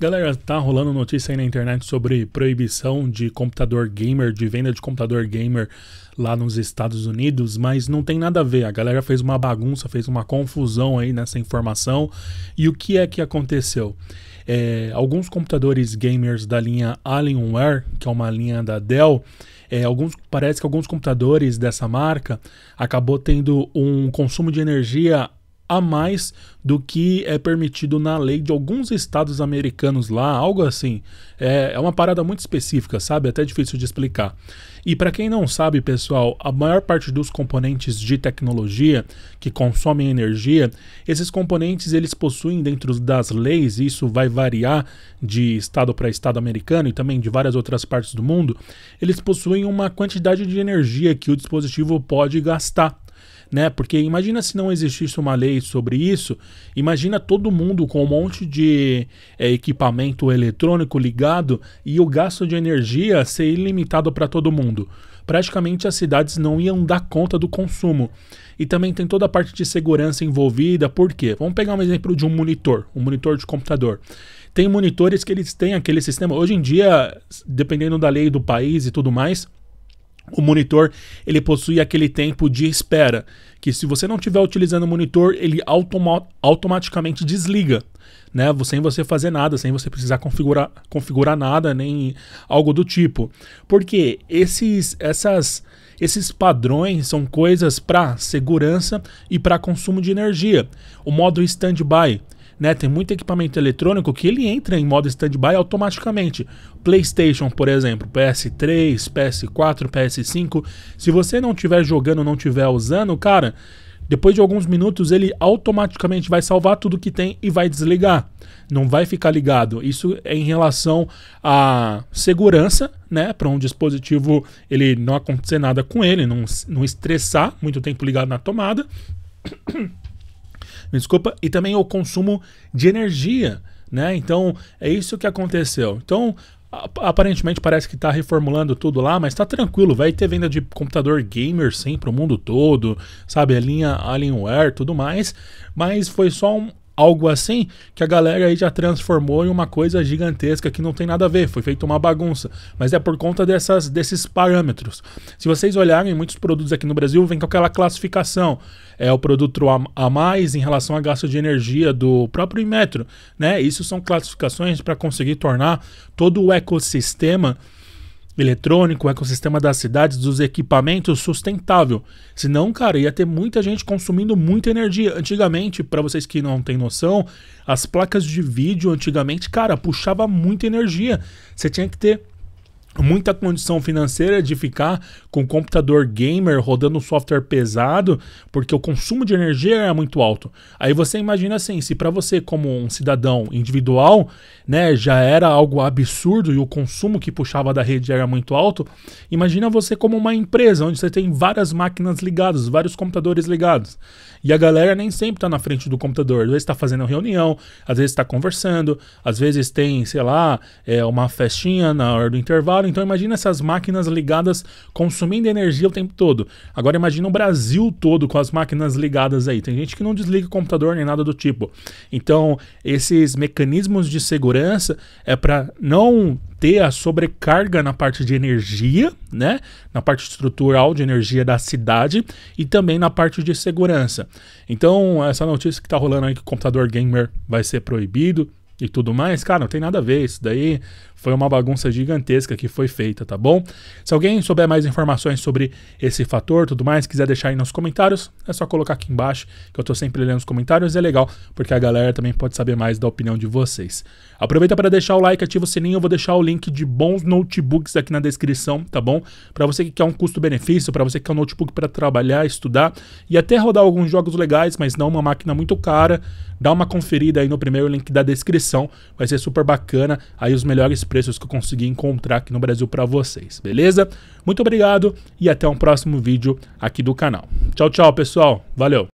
Galera, tá rolando notícia aí na internet sobre proibição de computador gamer, de venda de computador gamer lá nos Estados Unidos, mas não tem nada a ver. A galera fez uma bagunça, fez uma confusão aí nessa informação. E o que é que aconteceu? É, alguns computadores gamers da linha Alienware, que é uma linha da Dell, é, alguns, parece que alguns computadores dessa marca acabou tendo um consumo de energia a mais do que é permitido na lei de alguns estados americanos lá, algo assim. É, é uma parada muito específica, sabe? Até difícil de explicar. E para quem não sabe, pessoal, a maior parte dos componentes de tecnologia que consomem energia, esses componentes eles possuem dentro das leis, e isso vai variar de estado para estado americano e também de várias outras partes do mundo, eles possuem uma quantidade de energia que o dispositivo pode gastar né? Porque imagina se não existisse uma lei sobre isso, imagina todo mundo com um monte de é, equipamento eletrônico ligado e o gasto de energia ser ilimitado para todo mundo. Praticamente as cidades não iam dar conta do consumo. E também tem toda a parte de segurança envolvida, por quê? Vamos pegar um exemplo de um monitor, um monitor de computador. Tem monitores que eles têm aquele sistema. Hoje em dia, dependendo da lei do país e tudo mais, o monitor ele possui aquele tempo de espera, que se você não estiver utilizando o monitor, ele automa automaticamente desliga, né? Sem você fazer nada, sem você precisar configurar, configurar nada, nem algo do tipo. Porque esses, essas, esses padrões são coisas para segurança e para consumo de energia. O modo standby né? Tem muito equipamento eletrônico que ele entra em modo standby automaticamente. PlayStation, por exemplo, PS3, PS4, PS5. Se você não estiver jogando, não estiver usando, cara, depois de alguns minutos ele automaticamente vai salvar tudo que tem e vai desligar. Não vai ficar ligado. Isso é em relação à segurança, né? Para um dispositivo ele não acontecer nada com ele, não, não estressar muito tempo ligado na tomada. me desculpa, e também o consumo de energia, né? Então é isso que aconteceu. Então aparentemente parece que está reformulando tudo lá, mas está tranquilo, vai ter venda de computador gamer sempre o mundo todo, sabe, a linha Alienware, tudo mais, mas foi só um, algo assim, que a galera aí já transformou em uma coisa gigantesca que não tem nada a ver, foi feito uma bagunça. Mas é por conta dessas, desses parâmetros. Se vocês olharem, muitos produtos aqui no Brasil vêm com aquela classificação. É o produto a mais em relação a gasto de energia do próprio Metro, né? Isso são classificações para conseguir tornar todo o ecossistema eletrônico, o ecossistema das cidades, dos equipamentos sustentável. Senão, cara, ia ter muita gente consumindo muita energia. Antigamente, para vocês que não têm noção, as placas de vídeo antigamente, cara, puxava muita energia. Você tinha que ter muita condição financeira de ficar com um computador gamer rodando um software pesado, porque o consumo de energia é muito alto. Aí você imagina assim, se para você como um cidadão individual, né, já era algo absurdo e o consumo que puxava da rede era muito alto, imagina você como uma empresa onde você tem várias máquinas ligadas, vários computadores ligados. E a galera nem sempre está na frente do computador, às vezes está fazendo reunião, às vezes está conversando, às vezes tem, sei lá, é, uma festinha na hora do intervalo claro. Então imagina essas máquinas ligadas consumindo energia o tempo todo. Agora imagina o Brasil todo com as máquinas ligadas aí. Tem gente que não desliga o computador nem nada do tipo. Então esses mecanismos de segurança é para não ter a sobrecarga na parte de energia, né? Na parte estrutural de energia da cidade e também na parte de segurança. Então, essa notícia que está rolando aí que o computador gamer vai ser proibido, e tudo mais, cara, não tem nada a ver. Isso daí foi uma bagunça gigantesca que foi feita, tá bom? Se alguém souber mais informações sobre esse fator, tudo mais, quiser deixar aí nos comentários, é só colocar aqui embaixo, que eu tô sempre lendo os comentários, é legal, porque a galera também pode saber mais da opinião de vocês. Aproveita para deixar o like, ativa o sininho, eu vou deixar o link de bons notebooks aqui na descrição, tá bom? Para você que quer um custo-benefício, para você que quer um notebook para trabalhar, estudar e até rodar alguns jogos legais, mas não uma máquina muito cara, dá uma conferida aí no primeiro link da descrição Vai ser super bacana. Aí os melhores preços que eu consegui encontrar aqui no Brasil para vocês, beleza? Muito obrigado e até um próximo vídeo aqui do canal. Tchau, tchau, pessoal. Valeu!